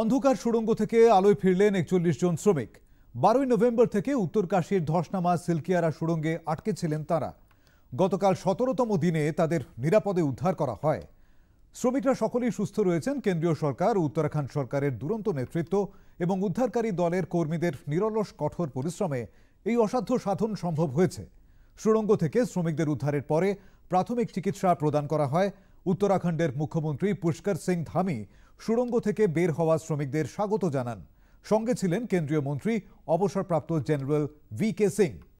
অন্ধকার সুড়ঙ্গ থেকে আলোয় ফিরলেন একচল্লিশ জন শ্রমিক বারোই নভেম্বর থেকে উত্তরকাশীর ধসনামা সিলকিয়ারা সুড়ঙ্গে আটকে ছিলেন তারা গতকাল সতেরোতম দিনে তাদের নিরাপদে উদ্ধার করা হয় শ্রমিকরা সকলেই সুস্থ রয়েছেন কেন্দ্রীয় সরকার উত্তরাখণ্ড সরকারের দুরন্ত নেতৃত্ব এবং উদ্ধারকারী দলের কর্মীদের নিরলস কঠোর পরিশ্রমে এই অসাধ্য সাধন সম্ভব হয়েছে সুড়ঙ্গ থেকে শ্রমিকদের উদ্ধারের পরে প্রাথমিক চিকিৎসা প্রদান করা হয় উত্তরাখণ্ডের মুখ্যমন্ত্রী পুষ্কর সিং ধামি সুড়ঙ্গ থেকে বের হওয়া শ্রমিকদের স্বাগত জানান সঙ্গে ছিলেন কেন্দ্রীয় মন্ত্রী অবসরপ্রাপ্ত জেনারেল ভি কে সিং